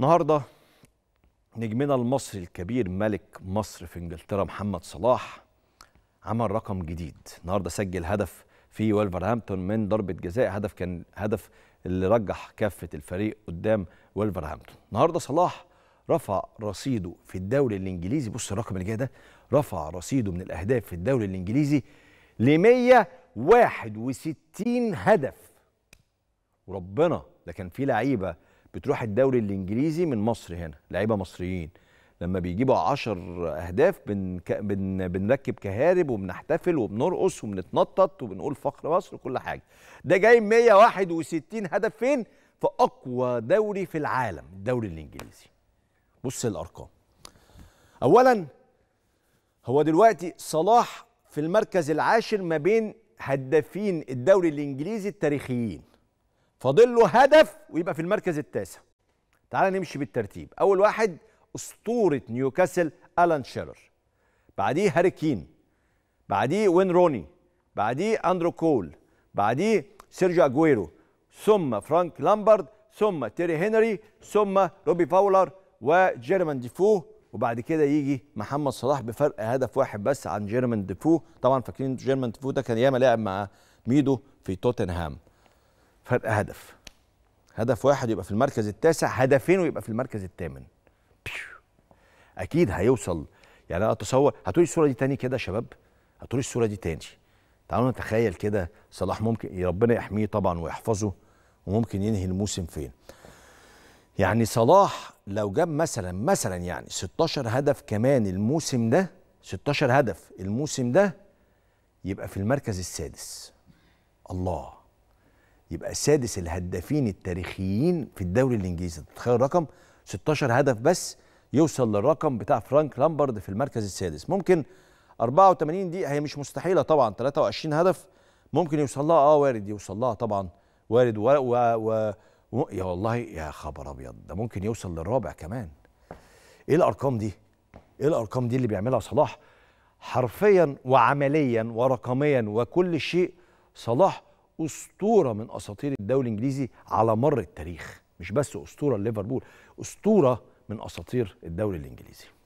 النهارده نجمنا المصري الكبير ملك مصر في انجلترا محمد صلاح عمل رقم جديد النهارده سجل هدف في ولفرهامبتون من ضربه جزاء هدف كان هدف اللي رجح كافه الفريق قدام ولفرهامبتون النهارده صلاح رفع رصيده في الدوري الانجليزي بص الرقم اللي جاي ده رفع رصيده من الاهداف في الدوري الانجليزي ل 161 هدف وربنا ده كان في لعيبه بتروح الدوري الانجليزي من مصر هنا لعيبه مصريين لما بيجيبوا 10 اهداف بن... بن... بنركب كهارب وبنحتفل وبنرقص وبنتنطط وبنقول فخر مصر وكل حاجه ده جاي 161 هدف فين في اقوى دوري في العالم الدوري الانجليزي بص الارقام اولا هو دلوقتي صلاح في المركز العاشر ما بين هدافين الدوري الانجليزي التاريخيين فاضل له هدف ويبقى في المركز التاسع تعال نمشي بالترتيب اول واحد اسطوره نيوكاسل الان شيرر بعديه هاري كين بعديه وين روني بعديه اندرو كول بعديه سيرجيو اجويرو ثم فرانك لامبارد ثم تيري هنري ثم روبي فاولر وجيرمان ديفو وبعد كده يجي محمد صلاح بفرق هدف واحد بس عن جيرمان ديفو طبعا فاكرين جيرمان ديفو ده كان ياما لاعب مع ميدو في توتنهام فرق هدف هدف واحد يبقى في المركز التاسع هدفين ويبقى في المركز الثامن اكيد هيوصل يعني انا اتصور هتقولي الصوره دي تاني كده يا شباب هتقولي الصوره دي تاني تعالوا نتخيل كده صلاح ممكن إيه، ربنا يحميه طبعا ويحفظه وممكن ينهي الموسم فين يعني صلاح لو جاب مثلا مثلا يعني 16 هدف كمان الموسم ده 16 هدف الموسم ده يبقى في المركز السادس الله يبقى سادس الهدافين التاريخيين في الدوري الانجليزي تتخيل الرقم 16 هدف بس يوصل للرقم بتاع فرانك لامبرد في المركز السادس ممكن 84 دي هي مش مستحيله طبعا 23 هدف ممكن يوصل لها اه وارد يوصل لها طبعا وارد و, و, و, و يا والله يا خبر ابيض ده ممكن يوصل للرابع كمان ايه الارقام دي ايه الارقام دي اللي بيعملها صلاح حرفيا وعمليا ورقميا وكل شيء صلاح اسطوره من اساطير الدوري الانجليزي على مر التاريخ مش بس اسطوره ليفربول اسطوره من اساطير الدوري الانجليزي